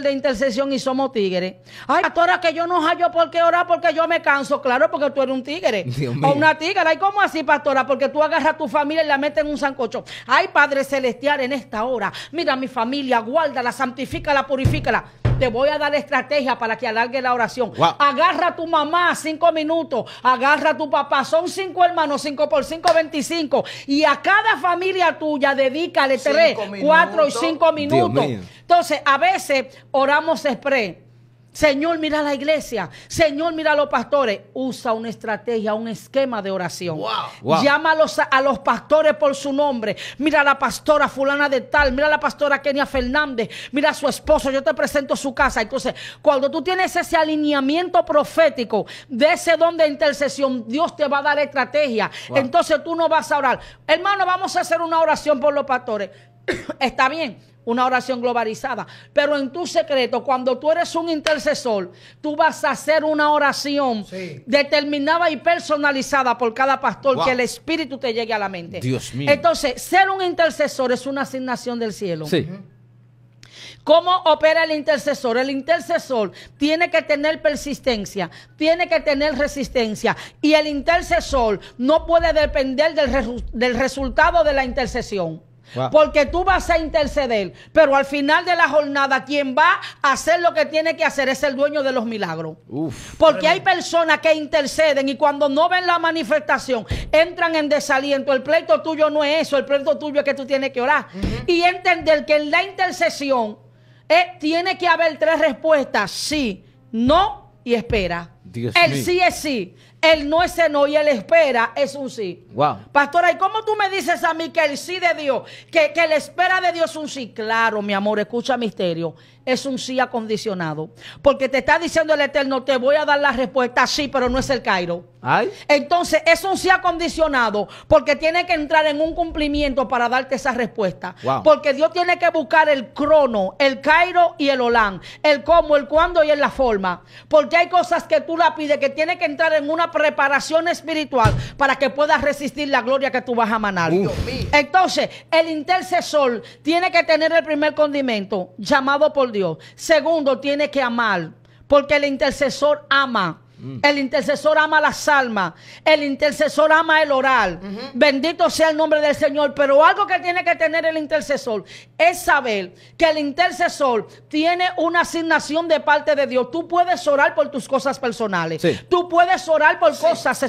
de intercesión y somos tigres. Ay, pastora, que yo no hallo por qué orar porque yo me canso. Claro, porque tú eres un tigre. O una tigre. Ay, ¿cómo así, pastora? Porque tú agarras a tu familia y la metes en un sancocho. Ay, Padre Celestial, en esta hora, mira a mi familia, guárdala, santifícala, purifícala. Te voy a dar estrategia para que alargue la oración. Agarra a tu mamá cinco minutos. Agarra a tu papá. Son cinco hermanos, cinco por cinco, veinticinco. Y a cada familia tuya dedícale tres, cuatro y cinco minutos. Entonces, a veces oramos exprés. Señor, mira la iglesia. Señor, mira a los pastores. Usa una estrategia, un esquema de oración. Llama a los, pastores por su nombre. Mira a la pastora fulana de tal. Mira a la pastora Kenia Fernández. Mira a su esposo. Yo te presento su casa. Entonces, cuando tú tienes ese alineamiento profético de ese don de intercesión, Dios te va a dar estrategia. Entonces tú no vas a orar. Hermano, vamos a hacer una oración por los pastores. Está bien una oración globalizada. Pero en tu secreto, cuando tú eres un intercesor, tú vas a hacer una oración determinada y personalizada por cada pastor que el Espíritu te llegue a la mente. Entonces, ser un intercesor es una asignación del cielo. ¿Cómo opera el intercesor? El intercesor tiene que tener persistencia, tiene que tener resistencia y el intercesor no puede depender del resultado de la intercesión. Porque tú vas a interceder, pero al final de la jornada quien va a hacer lo que tiene que hacer es el dueño de los milagros. Porque hay personas que interceden y cuando no ven la manifestación entran en desaliento. El pleito tuyo no es eso, el pleito tuyo es que tú tienes que orar. Y entender que en la intercesión eh, tiene que haber tres respuestas, sí, no y espera el sí es sí, el no es el no y el espera es un sí. Wow. Pastora, ¿y cómo tú me dices a mí que el sí de Dios, que, que el espera de Dios es un sí? Claro, mi amor, escucha misterio, es un sí acondicionado. Porque te está diciendo el Eterno, te voy a dar la respuesta sí, pero no es el Cairo. Ay. Entonces, es un sí acondicionado porque tiene que entrar en un cumplimiento para darte esa respuesta. Porque Dios tiene que buscar el crono, el Cairo y el Olán, el cómo, el cuándo y en la forma. Porque hay cosas que tú Pide que tiene que entrar en una preparación espiritual para que puedas resistir la gloria que tú vas a manar. Entonces, el intercesor tiene que tener el primer condimento llamado por Dios. Segundo, tiene que amar, porque el intercesor ama. Mm. El intercesor ama las almas. El intercesor ama el oral. Bendito sea el nombre del Señor. Pero algo que tiene que tener el intercesor es saber que el intercesor tiene una asignación de parte de Dios. Tú puedes orar por tus cosas personales. Tú puedes orar por cosas